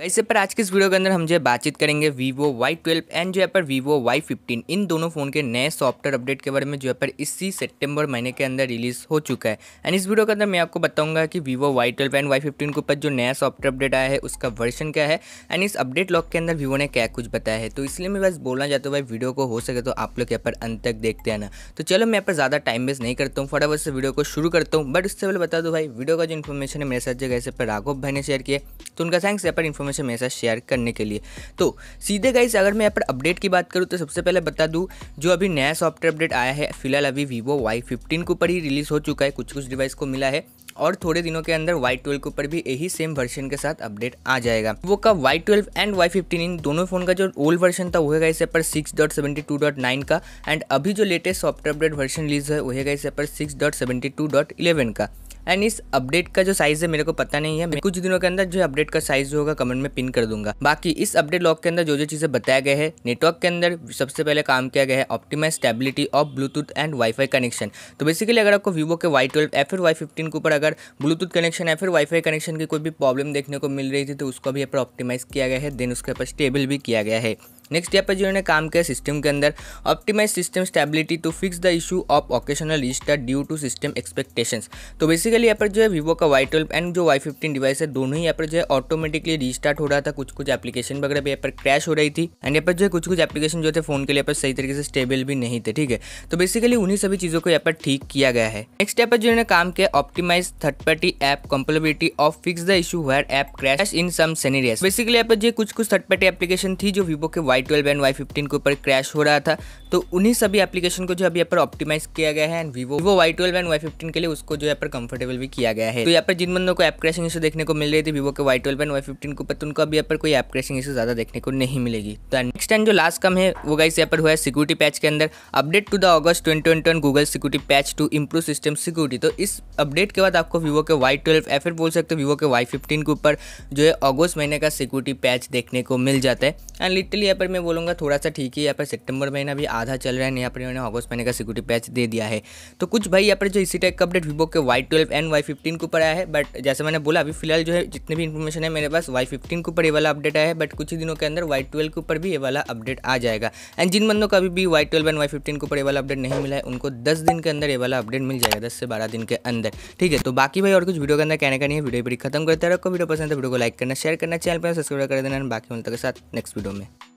वैसे पर आज के इस वीडियो के अंदर हम जो बातचीत करेंगे वीवो वाई ट्वेल्व एंड जो है पर वीवो वाई फिफ्टीन इन दोनों फ़ोन के नए सॉफ्टवेयर अपडेट के बारे में जो है पर इसी सितंबर महीने के अंदर रिलीज़ हो चुका है एंड इस वीडियो के अंदर मैं आपको बताऊंगा कि Vivo Y twelve and Y fifteen के ऊपर जो नया सॉफ्टवेयर अपडेट आया है उसका वर्जन क्या है एंड इस अपडेट लॉक के अंदर वीवो ने क्या कुछ बताया है तो इसलिए मैं बस बोलना चाहता हूँ भाई वीडियो को हो सके तो आप लोग यहाँ पर अंत तक देखते हैं ना तो चलो मैं यहाँ पर ज़्यादा टाइम वेस्ट नहीं करता हूँ फटाफट से वीडियो को शुरू करता हूँ बट उससे पहले बता दो भाई वीडियो का जो इन्फॉर्मेशन है मेरे साथ जगह से पर राघव भाई ने शेयर किया तो उनका थैंक्स यहाँ पर में से मेरे साथ शेयर करने के लिए तो सीधे गाइस अगर मैं यहाँ पर अपडेट की बात करूँ तो सबसे पहले बता दूँ जो अभी नया सॉफ्टवेयर अपडेट आया है फिलहाल अभी वीवो वाई फिफ्टीन के ऊपर ही रिलीज़ हो चुका है कुछ कुछ डिवाइस को मिला है और थोड़े दिनों के अंदर वाई ट्वेल्व के ऊपर भी यही सेम वर्जन के साथ अपडेट आ जाएगा वो का Y twelve and Y fifteen इन दोनों फोन का जो ओल्ड वर्जन था वो है इसे पर six dot seventy two dot nine का एंड अभी जो latest software update version release है वो है इसे पर six dot seventy two dot eleven का एंड इस अपडेट का जो साइज़ है मेरे को पता नहीं है मैं कुछ दिनों के अंदर जो अपडेट का साइज़ होगा कमेंट में पिन कर दूंगा बाकी इस अपडेट लॉक के अंदर जो जो चीज़ें बताया गया है नेटवर्क के अंदर सबसे पहले काम किया गया है optimise stability of Bluetooth and WiFi connection तो बेसिकली अगर आपको वीवो के वाई ट्वेल्व या फिर वाई फिफ्टीन के ऊपर अगर ब्लूटूथ कनेक्शन या फिर वाईफाई कनेक्शन की कोई भी प्रॉब्लम देखने को मिल रही थी तो उसको भी यहाँ पर ऑप्टिमाइज़ किया गया है देन उसके ऊपर स्टेबल भी किया गया है नेक्स्ट यहाँ पे जिन्होंने काम किया सिस्टम के अंदर optimise system stability to fix the issue of occasional restart due to system expectations तो बेसिकली यहाँ पर जो है वीवो का वाई ट्वेल्व एंड जो वाई फिफ्टीन डिवाइस है दोनों ही यहाँ पर जो है ऑटोमेटिकली रिस्टार्ट हो रहा था कुछ कुछ एप्लीकेशन वगैरह भी यहाँ पर क्रैश हो रही थी एंड यहाँ पर जो है कुछ कुछ एप्लीकेशन जो थे फोन के लिए पर सही तरीके से स्टेबल भी नहीं थे ठीक है तो बेसिकली उन्हीं सभी चीज़ों को यहाँ पर ठीक किया गया है नेक्स्ट यहाँ पर जिन्होंने काम किया optimise third party app compatibility of fix the issue where app crash in some scenarios basically यहाँ पर जो कुछ कुछ थर्ड पार्टी एप्लीकेशन थी जो वीवो के Y Y twelve and Y fifteen के ऊपर क्रैश हो रहा था तो उन्हीं सभी एप्लीकेशन को जो अभी यहाँ पर ऑप्टिमाइज किया गया है एंड वीवो वो Y twelve and Y fifteen के लिए उसको जो यहाँ पर कंफर्टेबल भी किया गया है तो यहाँ पर जिन बंदों को एप क्रैशिंग इशू देखने को मिल रही थी वीवो के Y twelve and Y fifteen के ऊपर तो उनको अभी यहाँ पर कोई एप क्रैशिंग इशू ज़्यादा देखने को नहीं मिलेगी तो नेक्स्ट एंड जो लास्ट कम है वो गाइस यहाँ पर हुआ है सिक्योरिटी पैच के अंदर update to the August twenty twenty one Google security patch to improve system security तो इस अपडेट के बाद आपको वीवो के वाई ट्वेल्व या फिर बोल सकते हो वीवो के वाई फिफ्टीन के ऊपर जो है अगस्त महीने का सिक्योरिटी पैच देखने को मिल जाता है एंड लिटरली यहाँ पर पर मैं बोलूँगा थोड़ा सा ठीक है यहाँ पर सितंबर महीना भी आधा चल रहा है यहाँ पर इन्होंने ऑगस्ट महीने का सिक्योरिटी पैच दे दिया है तो कुछ भाई यहाँ पर जो इसी टाइप का अपडेट वीवो के Y twelve and Y fifteen के ऊपर आया है बट जैसे मैंने बोला अभी फिलहाल जो है जितने भी इन्फॉर्मेशन है मेरे पास वाई फिफ्टीन के ऊपर ये वाला अपडेट आया है बट कुछ ही दिनों के अंदर वाई ट्वेल्व के ऊपर भी ये वाला अपडेट आ जाएगा एंड जिन बंदों का अभी भी Y twelve and Y fifteen के ऊपर ये वाला अपडेट नहीं मिला है उनको दस दिन के अंदर ये वाला अपडेट मिल जाएगा दस से बारह दिन के अंदर ठीक है तो बाकी भाई और कुछ वीडियो के अंदर कहने का नहीं है वीडियो पर खत्म करते रखो वीडियो पसंद है तो वीडियो को लाइक करना शेयर करना चैनल पर सब्सक्राइब कर देना बाकी मिलते के साथ नेक्स्ट वीडियो में